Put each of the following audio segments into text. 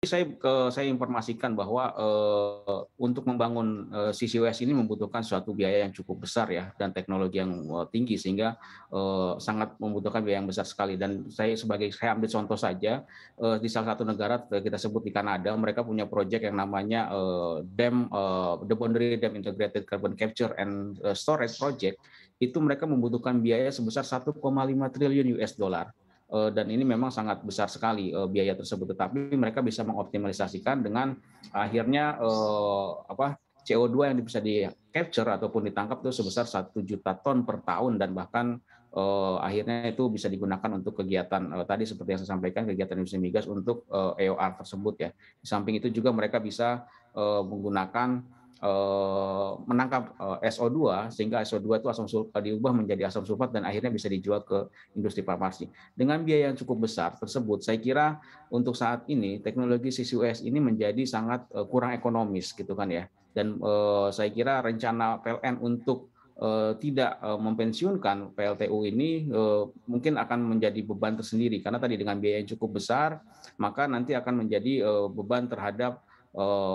saya ke, saya informasikan bahwa uh, untuk membangun uh, eh, CCUS ini membutuhkan suatu biaya yang cukup besar ya dan teknologi yang uh, tinggi sehingga uh, sangat membutuhkan biaya yang besar sekali dan saya sebagai saya ambil contoh saja uh, di salah satu negara kita sebut di Kanada mereka punya proyek yang namanya uh, dam uh, the boundary dam integrated carbon capture and storage project itu mereka membutuhkan biaya sebesar 1,5 triliun US dollar Eh, dan ini memang sangat besar sekali eh, biaya tersebut tetapi mereka bisa mengoptimalisasikan dengan akhirnya eh, apa CO2 yang bisa di capture ataupun ditangkap itu sebesar 1 juta ton per tahun dan bahkan akhirnya itu bisa digunakan untuk kegiatan tadi seperti yang saya sampaikan kegiatan industri migas untuk EOR tersebut ya. Di samping itu juga mereka bisa menggunakan Eh, menangkap eh, SO2 sehingga SO2 itu asam sulfat eh, diubah menjadi asam sulfat dan akhirnya bisa dijual ke industri farmasi. Dengan biaya yang cukup besar tersebut, saya kira untuk saat ini teknologi CCUS ini menjadi sangat kurang ekonomis gitu kan ya. Dan saya kira rencana PLN untuk tidak mempensiunkan PLTU ini mungkin akan menjadi beban tersendiri karena tadi dengan biaya yang cukup besar maka nanti akan menjadi beban terhadap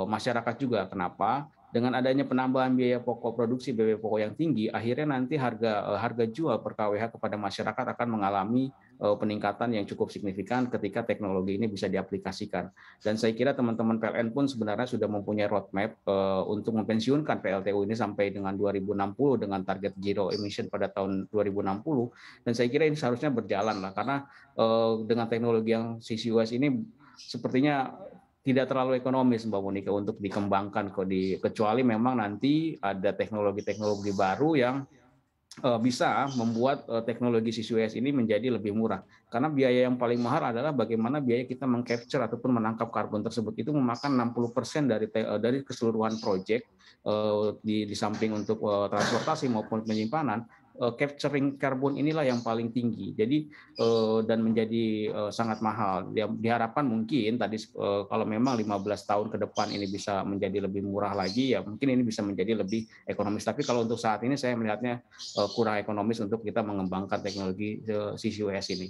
masyarakat juga. Kenapa? dengan adanya penambahan biaya pokok produksi BB pokok yang tinggi, akhirnya nanti harga eh, harga jual per KWH kepada masyarakat akan mengalami eh, peningkatan yang cukup signifikan ketika teknologi ini bisa diaplikasikan. Dan saya kira teman-teman PLN pun sebenarnya sudah mempunyai roadmap eh, untuk mempensiunkan PLTU ini sampai dengan 2060 dengan target zero emission pada tahun 2060. Dan saya kira ini seharusnya berjalan lah karena dengan teknologi yang CCUS ini sepertinya tidak terlalu ekonomis Mbak Monika untuk dikembangkan kok di kecuali memang nanti ada teknologi-teknologi baru yang eh, bisa membuat eh, teknologi CCUS ini menjadi lebih murah. Karena biaya yang paling mahal adalah bagaimana biaya kita mengcapture ataupun menangkap karbon tersebut itu memakan 60% dari uh, dari keseluruhan proyek di di samping untuk transportasi maupun penyimpanan Eh, capturing karbon inilah yang paling tinggi. Jadi eh, dan menjadi eh, sangat mahal. Diharapkan mungkin tadi kalau memang 15 tahun ke depan ini bisa menjadi lebih murah lagi ya mungkin ini bisa menjadi lebih ekonomis. Tapi kalau untuk saat ini saya melihatnya kurang ekonomis untuk kita mengembangkan teknologi CCUS ini.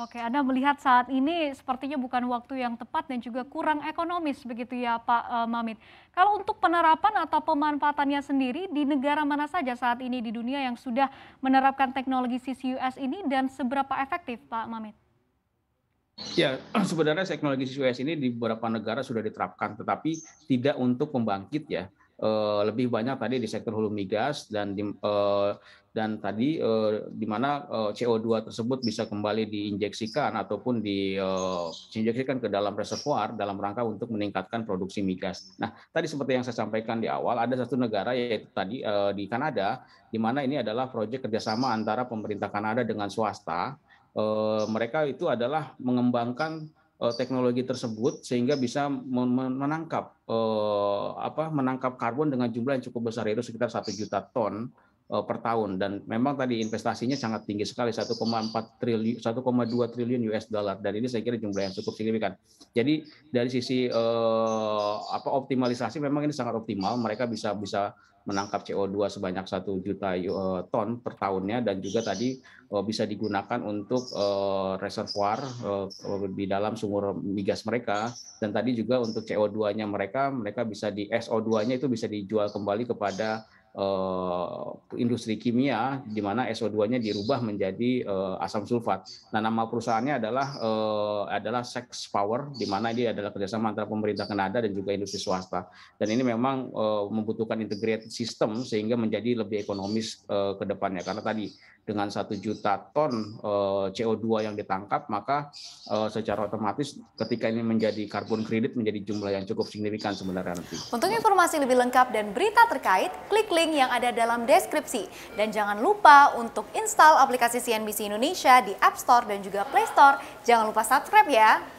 Oke, Anda melihat saat ini sepertinya bukan waktu yang tepat dan juga kurang ekonomis begitu ya Pak eh, Mamit. Kalau untuk penerapan atau pemanfaatannya sendiri di negara mana saja saat ini di dunia yang sudah menerapkan teknologi CCUS ini dan seberapa efektif Pak Mamit? Ya, sebenarnya teknologi CCUS ini di beberapa negara sudah diterapkan, tetapi tidak untuk pembangkit ya. Eh, lebih banyak tadi di sektor hulu migas dan di, eh, dan tadi eh, di mana CO2 tersebut bisa kembali diinjeksikan ataupun diinjeksikan ke dalam reservoir dalam rangka untuk meningkatkan produksi migas. Nah, tadi seperti yang saya sampaikan di awal ada satu negara yaitu tadi di Kanada di mana ini adalah proyek kerjasama antara pemerintah Kanada dengan swasta. mereka itu adalah mengembangkan Eh, teknologi tersebut sehingga bisa menangkap eh, apa menangkap karbon dengan jumlah yang cukup besar yaitu sekitar satu juta ton Eh, per tahun dan memang tadi investasinya sangat tinggi sekali 1,4 triliun 1,2 triliun US dollar dan ini saya kira jumlah yang cukup signifikan. Jadi dari sisi eh, apa optimalisasi memang ini sangat optimal mereka bisa bisa menangkap CO2 sebanyak 1 juta eh, ton per tahunnya dan juga tadi eh, bisa digunakan untuk reservoir di dalam sumur migas mereka dan tadi juga untuk CO2-nya mereka mereka bisa di SO2-nya itu bisa dijual kembali kepada Eh, industri kimia di mana SO2-nya dirubah menjadi uh, asam sulfat. Nah, nama perusahaannya adalah uh, adalah Sex Power di mana dia adalah kerjasama antara pemerintah Kanada dan juga industri swasta. Dan ini memang uh, membutuhkan integrated system sehingga menjadi lebih ekonomis uh, ke depannya karena tadi dengan satu juta ton CO2 yang ditangkap maka secara otomatis ketika ini menjadi karbon kredit menjadi jumlah yang cukup signifikan sebenarnya nanti. Untuk informasi lebih lengkap dan berita terkait klik link link yang ada dalam deskripsi. Dan jangan lupa untuk install aplikasi CNBC Indonesia di App Store dan juga Play Store. Jangan lupa subscribe ya.